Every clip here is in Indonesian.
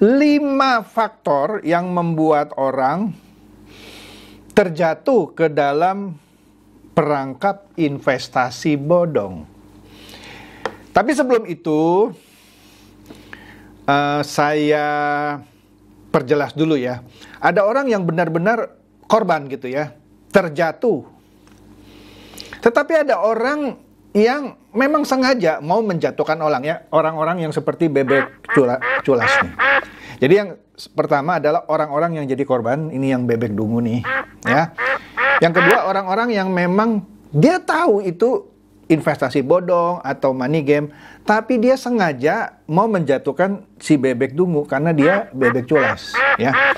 Lima faktor yang membuat orang terjatuh ke dalam perangkap investasi bodong. Tapi sebelum itu, uh, saya perjelas dulu ya. Ada orang yang benar-benar korban gitu ya, terjatuh. Tetapi ada orang yang memang sengaja mau menjatuhkan orang ya orang-orang yang seperti bebek cula, culas nih. Jadi yang pertama adalah orang-orang yang jadi korban ini yang bebek dungu nih ya. Yang kedua orang-orang yang memang dia tahu itu investasi bodong atau money game, tapi dia sengaja mau menjatuhkan si bebek dungu karena dia bebek culas ya.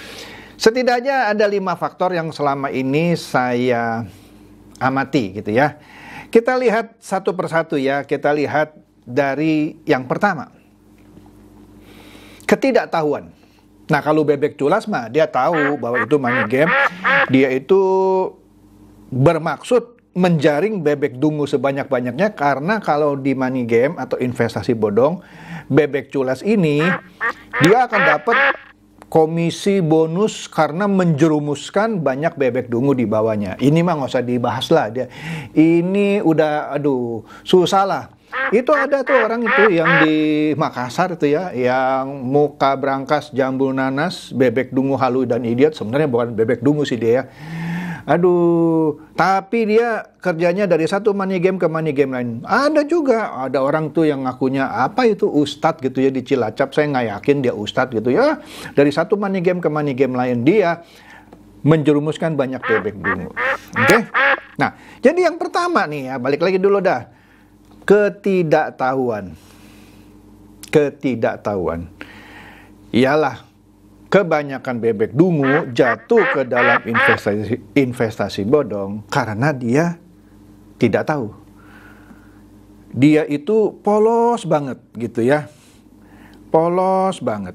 Setidaknya ada lima faktor yang selama ini saya amati gitu ya kita lihat satu persatu ya, kita lihat dari yang pertama. Ketidaktahuan. Nah kalau bebek culas mah dia tahu bahwa itu money game, dia itu bermaksud menjaring bebek dungu sebanyak-banyaknya karena kalau di money game atau investasi bodong bebek culas ini dia akan dapat komisi bonus karena menjerumuskan banyak bebek dungu di bawahnya. Ini mah nggak usah dibahas lah dia. Ini udah aduh susah lah. Itu ada tuh orang itu yang di Makassar itu ya, yang muka berangkas jambul nanas, bebek dungu halu dan idiot. Sebenarnya bukan bebek dungu sih dia ya Aduh, tapi dia kerjanya dari satu money game ke money game lain. Ada juga, ada orang tuh yang ngakunya apa itu ustad gitu ya di Cilacap. Saya nggak yakin dia ustad gitu ya. Dari satu money game ke money game lain dia menjerumuskan banyak bebek dulu Oke? Okay? Nah, jadi yang pertama nih ya, balik lagi dulu dah. Ketidaktahuan. Ketidaktahuan. Iyalah kebanyakan bebek dungu jatuh ke dalam investasi investasi bodong karena dia tidak tahu. Dia itu polos banget gitu ya. Polos banget.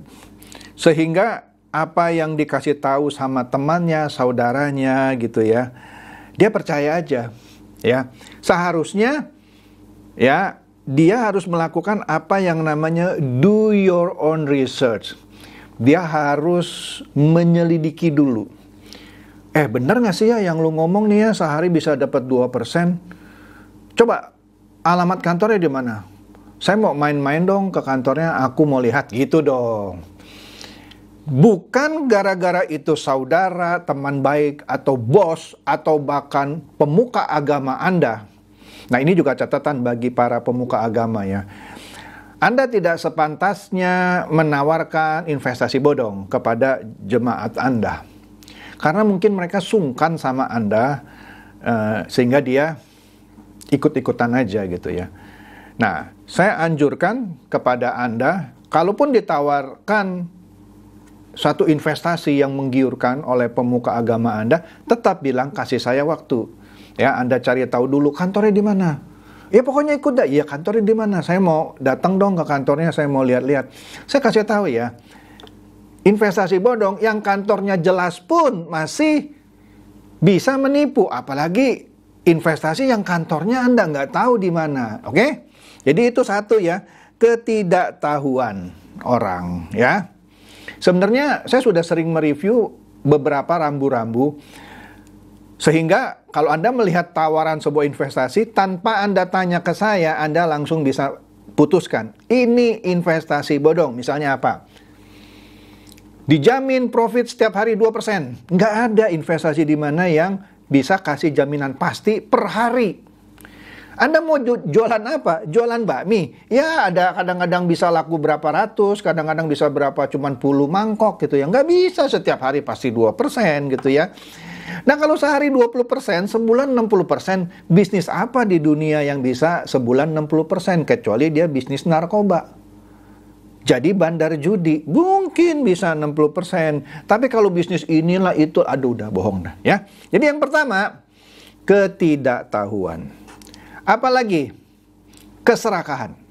Sehingga apa yang dikasih tahu sama temannya, saudaranya gitu ya. Dia percaya aja ya. Seharusnya ya dia harus melakukan apa yang namanya do your own research dia harus menyelidiki dulu. Eh benar nggak sih ya yang lu ngomong nih ya sehari bisa dapat 2%? Coba alamat kantornya di mana? Saya mau main-main dong ke kantornya, aku mau lihat gitu dong. Bukan gara-gara itu saudara, teman baik, atau bos, atau bahkan pemuka agama Anda. Nah ini juga catatan bagi para pemuka agama ya anda tidak sepantasnya menawarkan investasi bodong kepada jemaat Anda. Karena mungkin mereka sungkan sama Anda uh, sehingga dia ikut-ikutan aja gitu ya. Nah, saya anjurkan kepada Anda kalaupun ditawarkan satu investasi yang menggiurkan oleh pemuka agama Anda, tetap bilang kasih saya waktu. Ya, Anda cari tahu dulu kantornya di mana Ya pokoknya ikut dah. Ya kantornya di mana? Saya mau datang dong ke kantornya, saya mau lihat-lihat. Saya kasih tahu ya. Investasi bodong yang kantornya jelas pun masih bisa menipu, apalagi investasi yang kantornya Anda nggak tahu di mana. Oke? Okay? Jadi itu satu ya, ketidaktahuan orang ya. Sebenarnya saya sudah sering mereview beberapa rambu-rambu sehingga kalau Anda melihat tawaran sebuah investasi tanpa Anda tanya ke saya, Anda langsung bisa putuskan. Ini investasi bodong. Misalnya apa? Dijamin profit setiap hari 2%. Nggak ada investasi di mana yang bisa kasih jaminan pasti per hari. Anda mau jualan apa? Jualan bakmi. Ya ada kadang-kadang bisa laku berapa ratus, kadang-kadang bisa berapa cuman puluh mangkok gitu ya. Nggak bisa setiap hari pasti 2% gitu ya. Nah kalau sehari 20%, sebulan 60%, bisnis apa di dunia yang bisa sebulan 60% kecuali dia bisnis narkoba? Jadi bandar judi mungkin bisa 60%. Tapi kalau bisnis inilah itu aduh udah bohong dah ya. Jadi yang pertama ketidaktahuan. Apalagi keserakahan.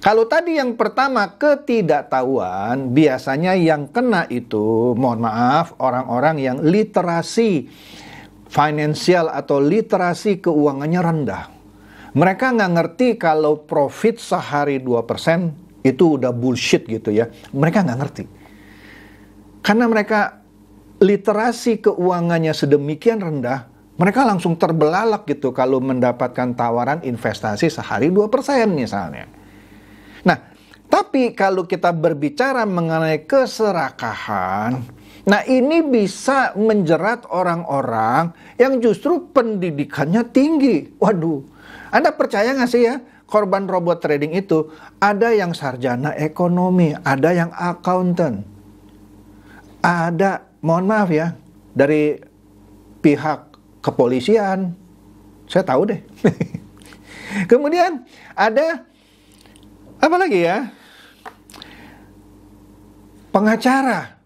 Kalau tadi yang pertama ketidaktahuan, biasanya yang kena itu, mohon maaf, orang-orang yang literasi finansial atau literasi keuangannya rendah. Mereka nggak ngerti kalau profit sehari 2% itu udah bullshit gitu ya. Mereka nggak ngerti. Karena mereka literasi keuangannya sedemikian rendah, mereka langsung terbelalak gitu kalau mendapatkan tawaran investasi sehari 2% misalnya. Nah, tapi kalau kita berbicara mengenai keserakahan, nah ini bisa menjerat orang-orang yang justru pendidikannya tinggi. Waduh, Anda percaya nggak sih ya? Korban robot trading itu ada yang sarjana ekonomi, ada yang accountant, ada mohon maaf ya dari pihak kepolisian saya tahu deh kemudian ada Apalagi ya? Pengacara.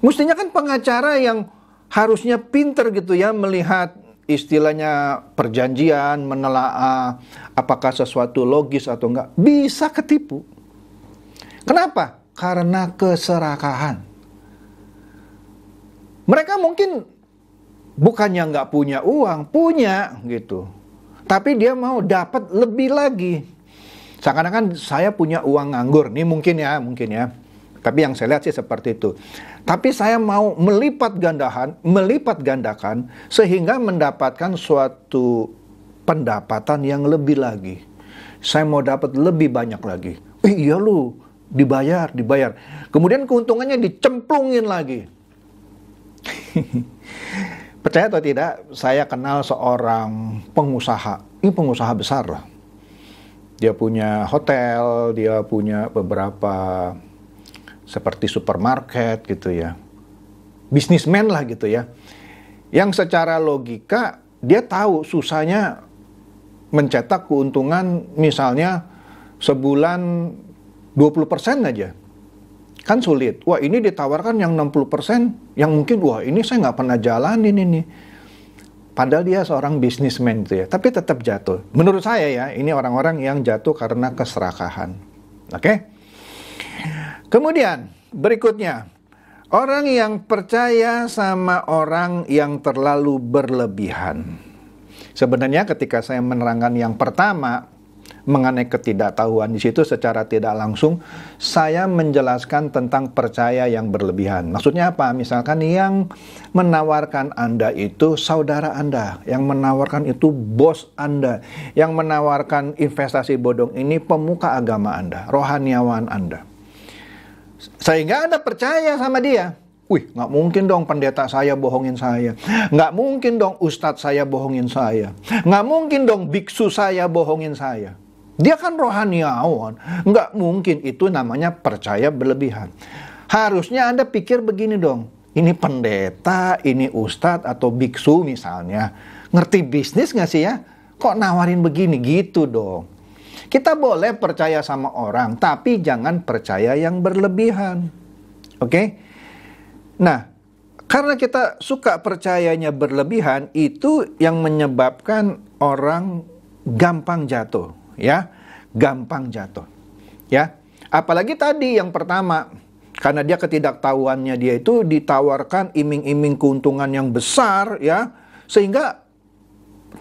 Mestinya kan pengacara yang harusnya pinter gitu ya melihat istilahnya perjanjian, menelaah apakah sesuatu logis atau enggak. Bisa ketipu. Kenapa? Karena keserakahan. Mereka mungkin bukannya nggak punya uang, punya gitu. Tapi dia mau dapat lebih lagi Seakan-akan saya punya uang nganggur, nih mungkin ya, mungkin ya. Tapi yang saya lihat sih seperti itu. Tapi saya mau melipat gandahan, melipat gandakan sehingga mendapatkan suatu pendapatan yang lebih lagi. Saya mau dapat lebih banyak lagi. Eh, iya lu, dibayar, dibayar. Kemudian keuntungannya dicemplungin lagi. Percaya atau tidak, saya kenal seorang pengusaha. Ini pengusaha besar loh dia punya hotel, dia punya beberapa seperti supermarket gitu ya. Bisnismen lah gitu ya. Yang secara logika dia tahu susahnya mencetak keuntungan misalnya sebulan 20% aja. Kan sulit. Wah ini ditawarkan yang 60%, yang mungkin wah ini saya nggak pernah jalanin ini. Nih. Padahal dia seorang bisnismen gitu ya, tapi tetap jatuh. Menurut saya ya, ini orang-orang yang jatuh karena keserakahan. Oke? Okay? Kemudian, berikutnya. Orang yang percaya sama orang yang terlalu berlebihan. Sebenarnya ketika saya menerangkan yang pertama, mengenai ketidaktahuan di situ secara tidak langsung saya menjelaskan tentang percaya yang berlebihan. Maksudnya apa? Misalkan yang menawarkan Anda itu saudara Anda, yang menawarkan itu bos Anda, yang menawarkan investasi bodong ini pemuka agama Anda, rohaniawan Anda. Sehingga Anda percaya sama dia. Wih, nggak mungkin dong pendeta saya bohongin saya. Nggak mungkin dong ustadz saya bohongin saya. Nggak mungkin dong biksu saya bohongin saya. Dia kan rohaniawan. Nggak mungkin itu namanya percaya berlebihan. Harusnya Anda pikir begini dong. Ini pendeta, ini ustadz atau biksu misalnya. Ngerti bisnis nggak sih ya? Kok nawarin begini? Gitu dong. Kita boleh percaya sama orang, tapi jangan percaya yang berlebihan. Oke? Okay? Nah, karena kita suka percayanya berlebihan, itu yang menyebabkan orang gampang jatuh ya gampang jatuh. Ya. Apalagi tadi yang pertama karena dia ketidaktahuannya dia itu ditawarkan iming-iming keuntungan yang besar ya sehingga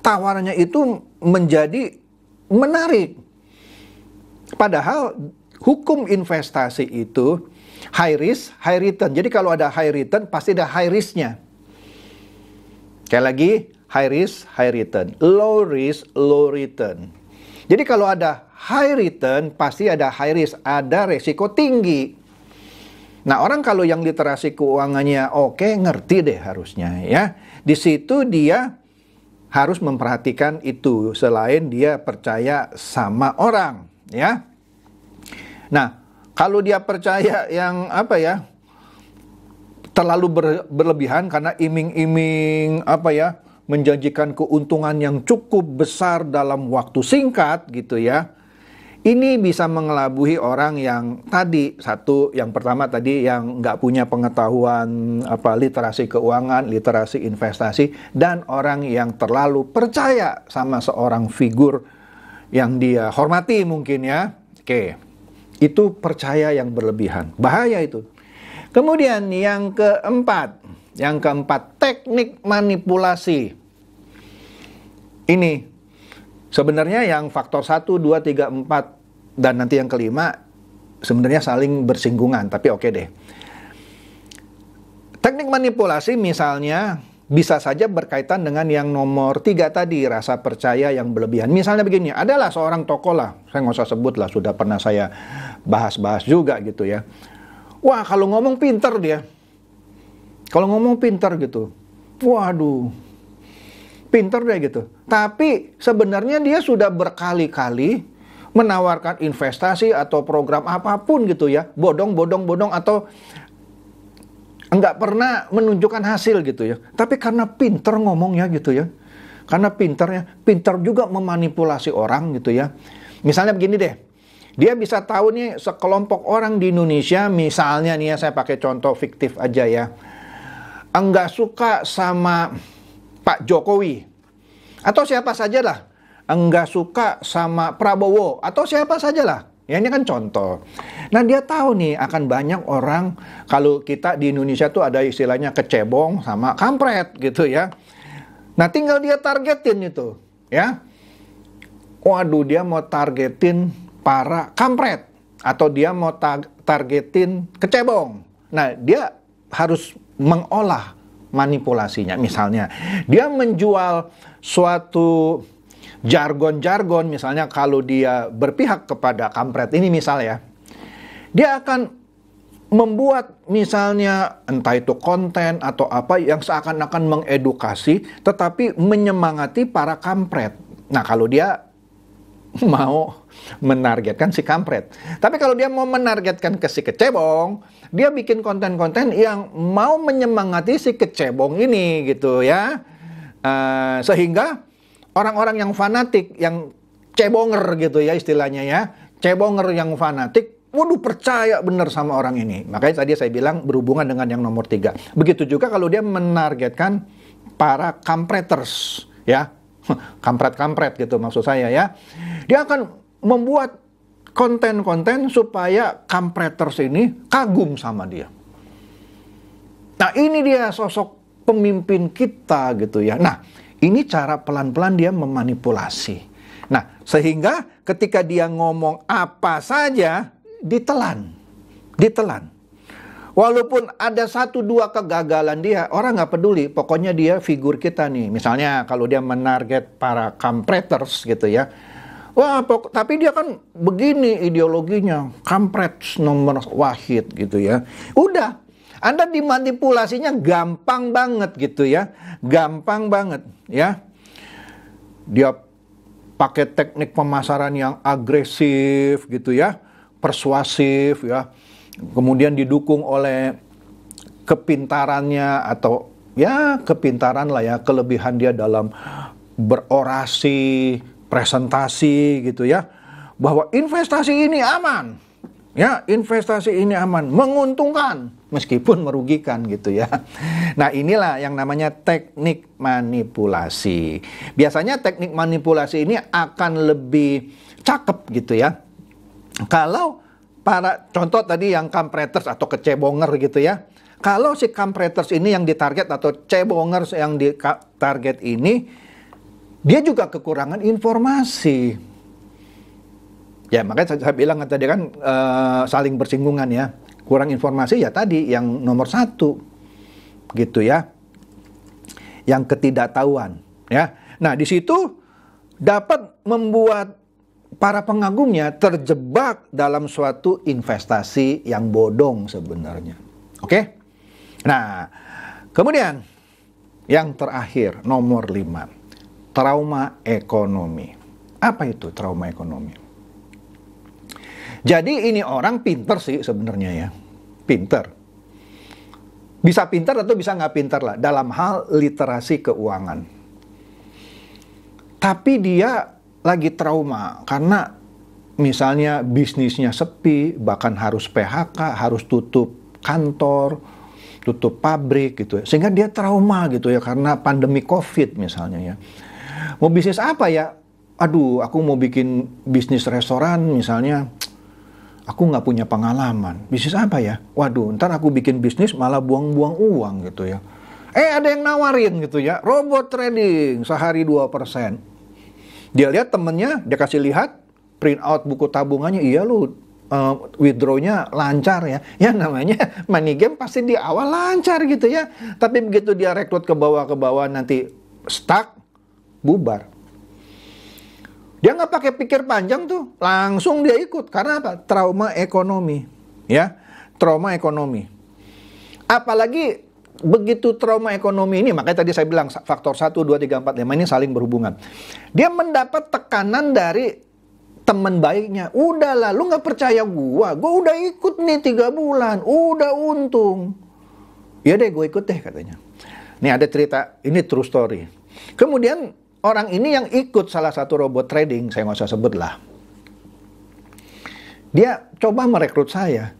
tawarannya itu menjadi menarik. Padahal hukum investasi itu high risk, high return. Jadi kalau ada high return pasti ada high risknya. Sekali lagi, high risk, high return. Low risk, low return. Jadi kalau ada high return, pasti ada high risk, ada resiko tinggi. Nah, orang kalau yang literasi keuangannya oke, okay, ngerti deh harusnya ya. Di situ dia harus memperhatikan itu selain dia percaya sama orang ya. Nah, kalau dia percaya yang apa ya? terlalu ber, berlebihan karena iming-iming apa ya? menjanjikan keuntungan yang cukup besar dalam waktu singkat gitu ya. Ini bisa mengelabuhi orang yang tadi satu yang pertama tadi yang nggak punya pengetahuan apa literasi keuangan, literasi investasi dan orang yang terlalu percaya sama seorang figur yang dia hormati mungkin ya. Oke. Itu percaya yang berlebihan. Bahaya itu. Kemudian yang keempat, yang keempat, teknik manipulasi. Ini sebenarnya yang faktor 1, 2, 3, 4 dan nanti yang kelima sebenarnya saling bersinggungan, tapi oke okay deh. Teknik manipulasi misalnya bisa saja berkaitan dengan yang nomor tiga tadi, rasa percaya yang berlebihan. Misalnya begini, adalah seorang tokoh lah, saya nggak usah sebut lah, sudah pernah saya bahas-bahas juga gitu ya. Wah, kalau ngomong pinter dia, kalau ngomong pinter gitu. Waduh. Pinter deh gitu. Tapi sebenarnya dia sudah berkali-kali menawarkan investasi atau program apapun gitu ya. Bodong, bodong, bodong atau nggak pernah menunjukkan hasil gitu ya. Tapi karena pinter ngomongnya gitu ya. Karena pinternya, pinter juga memanipulasi orang gitu ya. Misalnya begini deh, dia bisa tahu nih sekelompok orang di Indonesia, misalnya nih ya saya pakai contoh fiktif aja ya enggak ah, suka sama Pak Jokowi atau siapa saja lah enggak ah, suka sama Prabowo atau siapa sajalah ya ini kan contoh nah dia tahu nih akan banyak orang kalau kita di Indonesia tuh ada istilahnya kecebong sama kampret gitu ya nah tinggal dia targetin itu ya waduh dia mau targetin para kampret atau dia mau targetin kecebong nah dia harus mengolah manipulasinya. Misalnya, dia menjual suatu jargon-jargon, misalnya kalau dia berpihak kepada kampret ini misalnya, dia akan membuat misalnya entah itu konten atau apa yang seakan-akan mengedukasi tetapi menyemangati para kampret. Nah, kalau dia mau menargetkan si kampret. Tapi kalau dia mau menargetkan ke si kecebong, dia bikin konten-konten yang mau menyemangati si kecebong ini gitu ya. Uh, sehingga orang-orang yang fanatik, yang cebonger gitu ya istilahnya ya, cebonger yang fanatik, waduh percaya bener sama orang ini. Makanya tadi saya bilang berhubungan dengan yang nomor tiga. Begitu juga kalau dia menargetkan para kampreters ya kampret-kampret gitu maksud saya ya. Dia akan membuat konten-konten supaya kampreters ini kagum sama dia. Nah ini dia sosok pemimpin kita gitu ya. Nah ini cara pelan-pelan dia memanipulasi. Nah sehingga ketika dia ngomong apa saja ditelan, ditelan. Walaupun ada satu dua kegagalan dia, orang nggak peduli. Pokoknya dia figur kita nih. Misalnya kalau dia menarget para kampreters gitu ya. Wah, pok tapi dia kan begini ideologinya, Kampreters nomor wahid gitu ya. Udah, Anda dimanipulasinya gampang banget gitu ya. Gampang banget ya. Dia pakai teknik pemasaran yang agresif gitu ya, persuasif ya kemudian didukung oleh kepintarannya atau ya kepintaran lah ya kelebihan dia dalam berorasi presentasi gitu ya bahwa investasi ini aman ya investasi ini aman menguntungkan meskipun merugikan gitu ya nah inilah yang namanya teknik manipulasi biasanya teknik manipulasi ini akan lebih cakep gitu ya kalau para contoh tadi yang kampreters atau kecebonger gitu ya. Kalau si kampreters ini yang ditarget atau cebongers yang ditarget ini, dia juga kekurangan informasi. Ya makanya saya, bilang tadi kan e, saling bersinggungan ya. Kurang informasi ya tadi yang nomor satu gitu ya. Yang ketidaktahuan ya. Nah di situ dapat membuat para pengagumnya terjebak dalam suatu investasi yang bodong sebenarnya. Oke? Okay? Nah, kemudian yang terakhir nomor 5, trauma ekonomi. Apa itu trauma ekonomi? Jadi ini orang pinter sih sebenarnya ya. Pinter. Bisa pinter atau bisa nggak pinter lah dalam hal literasi keuangan. Tapi dia lagi trauma karena misalnya bisnisnya sepi, bahkan harus PHK, harus tutup kantor, tutup pabrik gitu ya. Sehingga dia trauma gitu ya karena pandemi Covid misalnya ya. Mau bisnis apa ya? Aduh, aku mau bikin bisnis restoran misalnya. Aku nggak punya pengalaman. Bisnis apa ya? Waduh, ntar aku bikin bisnis malah buang-buang uang gitu ya. Eh ada yang nawarin gitu ya, robot trading sehari 2%. Dia lihat temennya, dia kasih lihat print out buku tabungannya, iya lu uh, withdrawnya lancar ya. Ya namanya money game pasti di awal lancar gitu ya. Tapi begitu dia rekrut ke bawah ke bawah nanti stuck, bubar. Dia nggak pakai pikir panjang tuh, langsung dia ikut. Karena apa? Trauma ekonomi, ya, trauma ekonomi. Apalagi begitu trauma ekonomi ini, makanya tadi saya bilang faktor 1, 2, 3, 4, 5 ini saling berhubungan. Dia mendapat tekanan dari teman baiknya. udah lah lu gak percaya gua, gua udah ikut nih tiga bulan, udah untung. Ya deh, gue ikut deh katanya. Nih ada cerita, ini true story. Kemudian orang ini yang ikut salah satu robot trading, saya nggak usah sebut lah. Dia coba merekrut saya.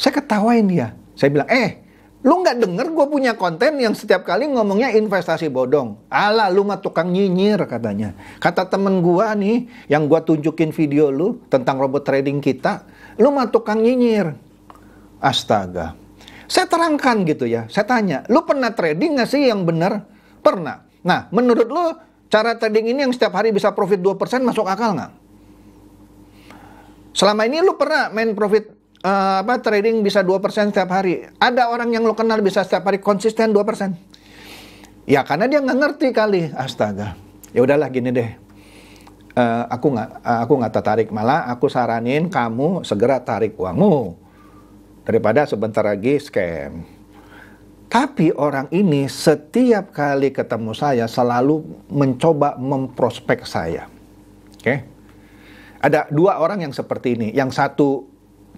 Saya ketawain dia. Saya bilang, eh Lu nggak denger gue punya konten yang setiap kali ngomongnya investasi bodong. Ala lu mah tukang nyinyir katanya. Kata temen gue nih yang gue tunjukin video lu tentang robot trading kita. Lu mah tukang nyinyir. Astaga. Saya terangkan gitu ya. Saya tanya, lu pernah trading nggak sih yang bener? Pernah. Nah, menurut lu cara trading ini yang setiap hari bisa profit 2% masuk akal nggak? Selama ini lu pernah main profit uh, apa trading bisa 2% setiap hari. Ada orang yang lo kenal bisa setiap hari konsisten 2%. Ya karena dia nggak ngerti kali. Astaga. Ya udahlah gini deh. Uh, aku nggak aku nggak tertarik malah aku saranin kamu segera tarik uangmu daripada sebentar lagi scam. Tapi orang ini setiap kali ketemu saya selalu mencoba memprospek saya. Oke. Okay? Ada dua orang yang seperti ini. Yang satu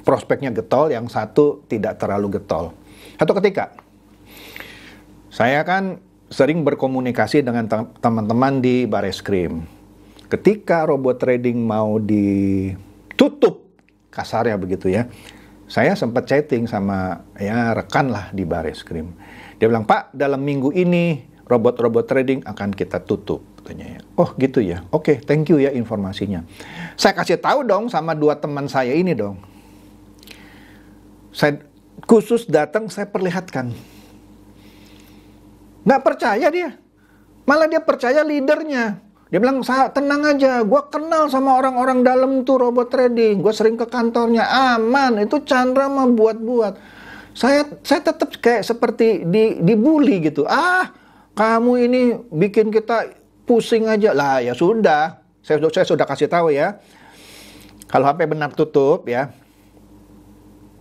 prospeknya getol, yang satu tidak terlalu getol. Atau ketika, saya kan sering berkomunikasi dengan teman-teman di Baris Krim. Ketika robot trading mau ditutup, kasarnya begitu ya, saya sempat chatting sama ya rekan lah di Baris Krim. Dia bilang, Pak, dalam minggu ini robot-robot trading akan kita tutup. Katanya ya. Oh gitu ya, oke okay, thank you ya informasinya. Saya kasih tahu dong sama dua teman saya ini dong. Saya khusus datang saya perlihatkan. Nggak percaya dia. Malah dia percaya leadernya. Dia bilang, tenang aja, gue kenal sama orang-orang dalam tuh robot trading. Gue sering ke kantornya, aman. Itu Chandra mah buat-buat. Saya saya tetap kayak seperti di, dibully gitu. Ah, kamu ini bikin kita pusing aja. Lah ya sudah, saya, saya sudah kasih tahu ya. Kalau HP benar tutup ya,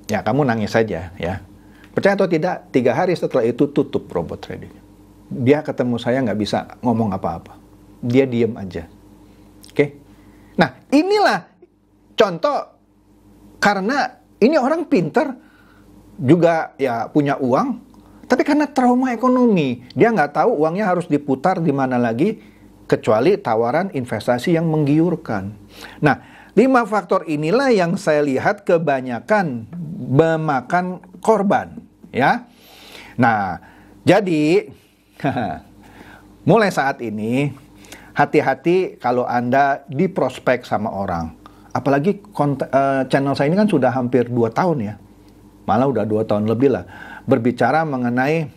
Ya, kamu nangis saja ya. Percaya atau tidak, tiga hari setelah itu tutup robot trading. Dia ketemu saya nggak bisa ngomong apa-apa. Dia diem aja. Oke? Nah, inilah contoh karena ini orang pinter juga ya punya uang, tapi karena trauma ekonomi, dia nggak tahu uangnya harus diputar di mana lagi, kecuali tawaran investasi yang menggiurkan. Nah, Lima faktor inilah yang saya lihat kebanyakan memakan korban, ya. Nah, jadi mulai saat ini hati-hati kalau Anda diprospek sama orang. Apalagi uh, channel saya ini kan sudah hampir dua tahun ya. Malah udah dua tahun lebih lah berbicara mengenai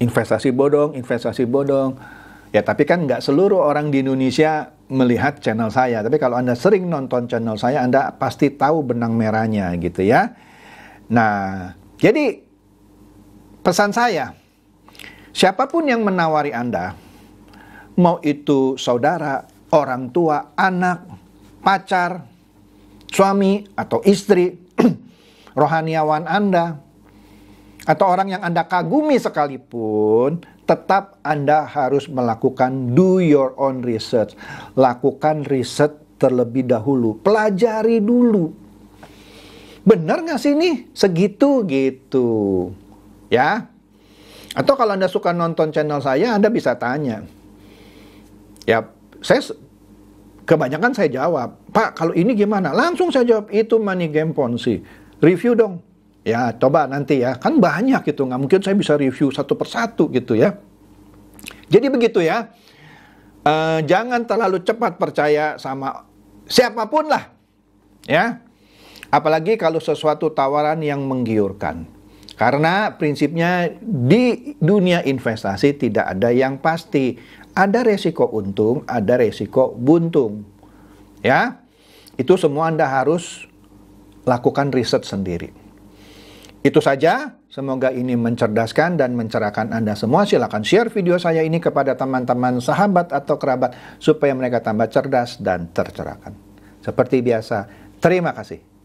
investasi bodong, investasi bodong. Ya, tapi kan nggak seluruh orang di Indonesia melihat channel saya. Tapi kalau Anda sering nonton channel saya, Anda pasti tahu benang merahnya gitu ya. Nah, jadi pesan saya, siapapun yang menawari Anda, mau itu saudara, orang tua, anak, pacar, suami atau istri, rohaniawan Anda, atau orang yang Anda kagumi sekalipun, tetap Anda harus melakukan do your own research. Lakukan riset terlebih dahulu. Pelajari dulu. Benar nggak sih ini segitu gitu? Ya. Atau kalau Anda suka nonton channel saya, Anda bisa tanya. Ya, saya kebanyakan saya jawab, Pak kalau ini gimana? Langsung saya jawab, itu money game ponzi. Review dong, Ya coba nanti ya, kan banyak gitu, nggak mungkin saya bisa review satu persatu gitu ya. Jadi begitu ya, e, jangan terlalu cepat percaya sama siapapun lah, ya. Apalagi kalau sesuatu tawaran yang menggiurkan. Karena prinsipnya di dunia investasi tidak ada yang pasti. Ada resiko untung, ada resiko buntung. Ya, itu semua Anda harus lakukan riset sendiri. Itu saja, semoga ini mencerdaskan dan mencerahkan Anda semua. Silakan share video saya ini kepada teman-teman, sahabat atau kerabat supaya mereka tambah cerdas dan tercerahkan. Seperti biasa, terima kasih.